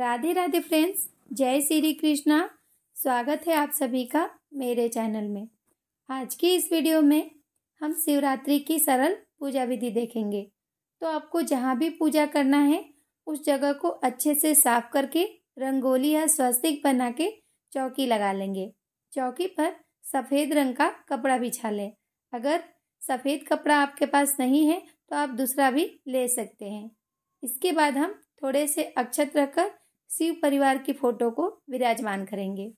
Radhe Radhe friends जय श्री कृष्णा स्वागत है आप सभी का मेरे चैनल में आज की इस वीडियो में हम शिवरात्रि की सरल पूजा विधि देखेंगे तो आपको जहाँ भी पूजा करना है उस जगह को अच्छे से साफ करके रंगोली या स्वस्तिक बना के चौकी लगा लेंगे चौकी पर सफ़ेद रंग का कपड़ा बिछा लें अगर सफ़ेद कपड़ा आपके पास नहीं है तो आप दूसरा भी ले सकते हैं इसके बाद हम थोड़े से अक्षत रखकर शिव परिवार की फोटो को विराजमान करेंगे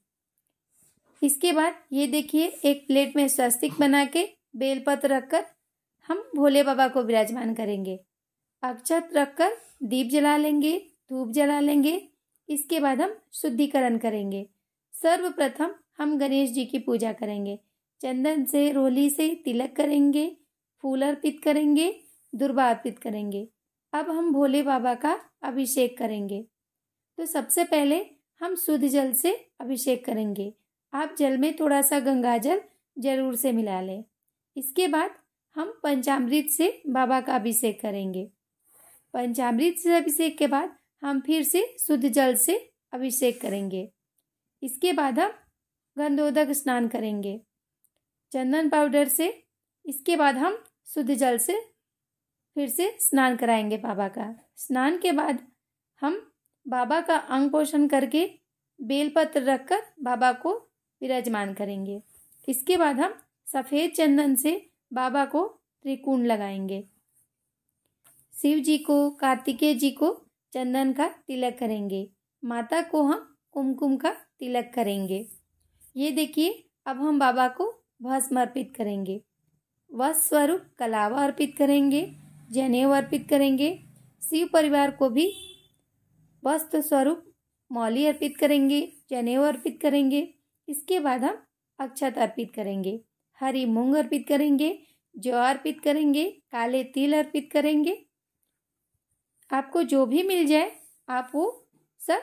इसके बाद ये देखिए एक प्लेट में स्वस्तिक बना के बेलपत्र रखकर हम भोले बाबा को विराजमान करेंगे अक्षत रखकर दीप जला लेंगे धूप जला लेंगे इसके बाद हम शुद्धिकरण करेंगे सर्वप्रथम हम गणेश जी की पूजा करेंगे चंदन से रोली से तिलक करेंगे फूल अर्पित करेंगे दुर्वा अर्पित करेंगे अब हम भोले बाबा का अभिषेक करेंगे तो सबसे पहले हम शुद्ध जल से अभिषेक करेंगे आप जल में थोड़ा सा गंगा जल जरूर से मिला लें इसके बाद हम पंचामृत से बाबा का अभिषेक करेंगे पंचामृत से अभिषेक के बाद हम फिर से शुद्ध जल से अभिषेक करेंगे इसके बाद हम गंधोदक स्नान करेंगे चंदन पाउडर से इसके बाद हम शुद्ध जल से फिर से स्नान कराएंगे बाबा का स्नान के बाद हम बाबा का अंग पोषण करके बेलपत्र रखकर बाबा को विराजमान करेंगे इसके बाद हम सफ़ेद चंदन से बाबा को त्रिकोण लगाएंगे शिव जी को कार्तिकेय जी को चंदन का तिलक करेंगे माता को हम कुमकुम का तिलक करेंगे ये देखिए अब हम बाबा को भस्म अर्पित करेंगे वस स्वरूप कलावा अर्पित करेंगे जनेव अर्पित करेंगे शिव परिवार को भी वस्त्र स्वरूप मौली अर्पित करेंगे जनेऊ अर्पित करेंगे इसके बाद हम अक्षत अर्पित करेंगे हरी मूंग अर्पित करेंगे जौ अर्पित करेंगे काले तिल अर्पित करेंगे आपको जो भी मिल जाए आप वो सब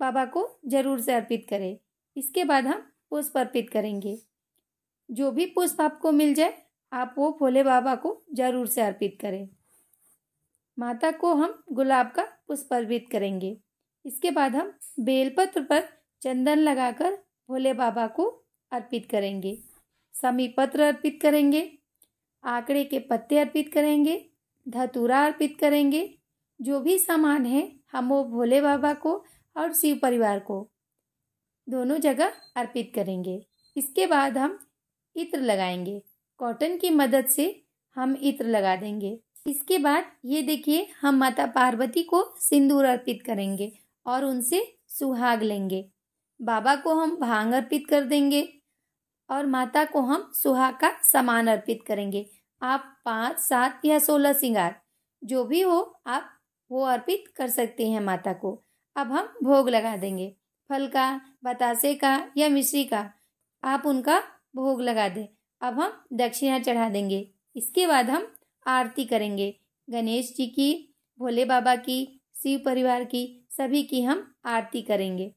बाबा को जरूर से अर्पित करें इसके बाद हम पुष्प अर्पित करेंगे जो भी पुष्प आपको मिल जाए आप वो भोले बाबा को जरूर से अर्पित करें माता को हम गुलाब का पुष्प अर्पित करेंगे इसके बाद हम बेलपत्र पर चंदन लगाकर भोले बाबा को अर्पित करेंगे समी पत्र अर्पित करेंगे आंकड़े के पत्ते अर्पित करेंगे धतूरा अर्पित करेंगे जो भी सामान है हम वो भोले बाबा को और शिव परिवार को दोनों जगह अर्पित करेंगे इसके बाद हम इत्र लगाएंगे कॉटन की मदद से हम इत्र लगा देंगे इसके बाद ये देखिए हम माता पार्वती को सिंदूर अर्पित करेंगे और उनसे सुहाग लेंगे बाबा को हम भांग अर्पित कर देंगे और माता को हम सुहाग का सामान अर्पित करेंगे आप पाँच सात या सोलह सिंगार जो भी हो आप वो अर्पित कर सकते हैं माता को अब हम भोग लगा देंगे फल का बतासे का या मिश्री का आप उनका भोग लगा दें अब हम दक्षिणा चढ़ा देंगे इसके बाद हम आरती करेंगे गणेश जी की भोले बाबा की शिव परिवार की सभी की हम आरती करेंगे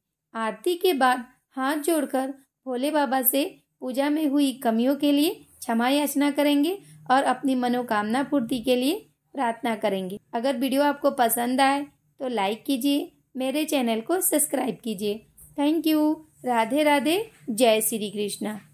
आरती के बाद हाथ जोड़कर भोले बाबा से पूजा में हुई कमियों के लिए क्षमा याचना करेंगे और अपनी मनोकामना पूर्ति के लिए प्रार्थना करेंगे अगर वीडियो आपको पसंद आए तो लाइक कीजिए मेरे चैनल को सब्सक्राइब कीजिए थैंक यू राधे राधे जय श्री कृष्णा